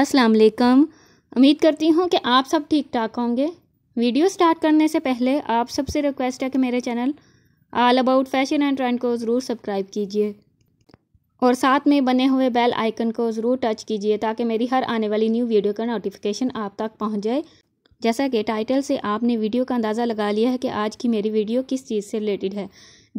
अस्सलाम वालेकुम उम्मीद करती हूँ कि आप सब ठीक ठाक होंगे वीडियो स्टार्ट करने से पहले आप सबसे रिक्वेस्ट है कि मेरे channel all about fashion and trend को ज़रूर सब्सक्राइब कीजिए और साथ में बने हुए बेल आइकन को ज़रूर टच कीजिए ताकि मेरी हर आने वाली न्यू वीडियो का नोटिफिकेशन आप तक पहुँच जाए जैसा कि टाइटल से आपने वीडियो का अंदाज़ा लगा लिया है कि आज की मेरी वीडियो किस चीज़ से रिलेटेड है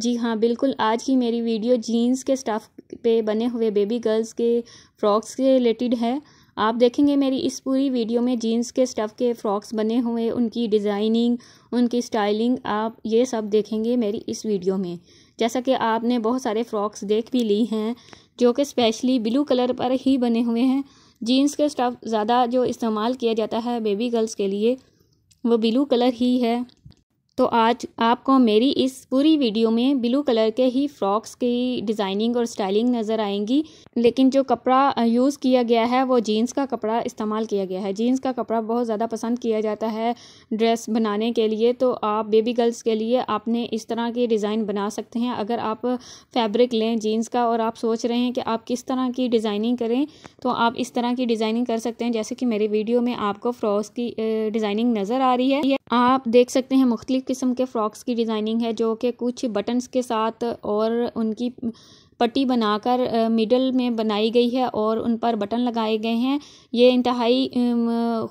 जी हाँ बिल्कुल आज की मेरी वीडियो जीन्स के स्टफ़ पे बने हुए बेबी गर्ल्स के फ्रॉक्स के रिलेटेड है आप देखेंगे मेरी इस पूरी वीडियो में जीन्स के स्टफ़ के फ़्रॉक्स बने हुए उनकी डिज़ाइनिंग उनकी स्टाइलिंग आप ये सब देखेंगे मेरी इस वीडियो में जैसा कि आपने बहुत सारे फ़्रॉक्स देख भी ली हैं जो कि स्पेशली ब्लू कलर पर ही बने हुए हैं जीन्स के स्टफ़ ज़्यादा जो इस्तेमाल किया जाता है बेबी गर्ल्स के लिए वो ब्लू कलर ही है तो आज आपको मेरी इस पूरी वीडियो में ब्लू कलर के ही फ्रॉक्स की डिज़ाइनिंग और स्टाइलिंग नज़र आएंगी लेकिन जो कपड़ा यूज़ किया गया है वो जीन्स का कपड़ा इस्तेमाल किया गया है जीन्स का कपड़ा बहुत ज़्यादा पसंद किया जाता है ड्रेस बनाने के लिए तो आप बेबी गर्ल्स के लिए आपने इस तरह की डिज़ाइन बना सकते हैं अगर आप फैब्रिक लें जीन्स का और आप सोच रहे हैं कि आप किस तरह की डिज़ाइनिंग करें तो आप इस तरह की डिज़ाइनिंग कर सकते हैं जैसे कि मेरे वीडियो में आपको फ्रॉक्स की डिज़ाइनिंग नज़र आ रही है आप देख सकते हैं मुख्तलिफ़ किस्म के फ़्रॉक्स की डिज़ाइनिंग है जो कि कुछ बटन्स के साथ और उनकी पट्टी बनाकर मिडल में बनाई गई है और उन पर बटन लगाए गए हैं ये इंतहाई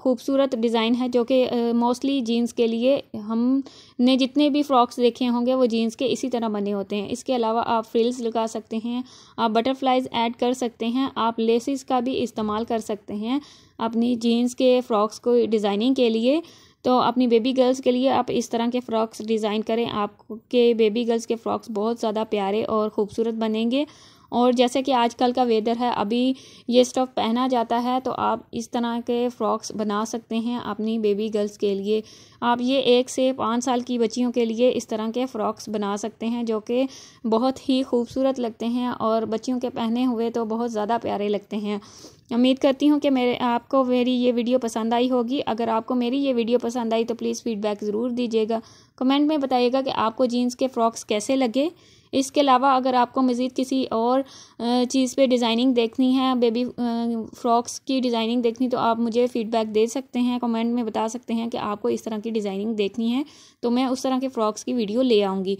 खूबसूरत डिज़ाइन है जो कि मोस्टली जीन्स के लिए हमने जितने भी फ्रॉक्स देखे होंगे वो जीन्स के इसी तरह बने होते हैं इसके अलावा आप फ्रिल्स लगा सकते हैं आप बटरफ्लाइज ऐड कर सकते हैं आप लेसिस का भी इस्तेमाल कर सकते हैं अपनी जीन्स के फ्रॉक्स को डिज़ाइनिंग के लिए तो अपनी बेबी गर्ल्स के लिए आप इस तरह के फ़्रॉक्स डिज़ाइन करें आपके बेबी गर्ल्स के फ़्रॉक्स बहुत ज़्यादा प्यारे और ख़ूबसूरत बनेंगे और जैसे कि आजकल का वेदर है अभी ये स्टफ़ पहना जाता है तो आप इस तरह के फ्रॉक्स बना सकते हैं अपनी बेबी गर्ल्स के लिए आप ये एक से पाँच साल की बच्चियों के लिए इस तरह के फ़्रॉक्स बना सकते हैं जो कि बहुत ही खूबसूरत लगते हैं और बच्चियों के पहने हुए तो बहुत ज़्यादा प्यारे लगते हैं उम्मीद करती हूँ कि मेरे आपको मेरी ये वीडियो पसंद आई होगी अगर आपको मेरी ये वीडियो पसंद आई तो प्लीज़ फीडबैक ज़रूर दीजिएगा कमेंट में बताइएगा कि आपको जीन्स के फ्रॉक्स कैसे लगे इसके अलावा अगर आपको मज़ीद किसी और चीज़ पे डिज़ाइनिंग देखनी है बेबी फ्रॉक्स की डिज़ाइनिंग देखनी तो आप मुझे फ़ीडबैक दे सकते हैं कमेंट में बता सकते हैं कि आपको इस तरह की डिज़ाइनिंग देखनी है तो मैं उस तरह के फ़्रॉक्स की वीडियो ले आऊँगी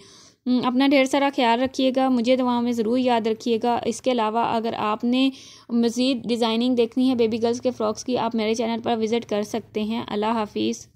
अपना ढेर सारा ख्याल रखिएगा मुझे दवाओं में ज़रूर याद रखिएगा इसके अलावा अगर आपने मज़ीद डिज़ाइनिंग देखनी है बेबी गर्ल्स के फ़्रॉक्स की आप मेरे चैनल पर विज़िट कर सकते हैं अल्लाह हाफिज़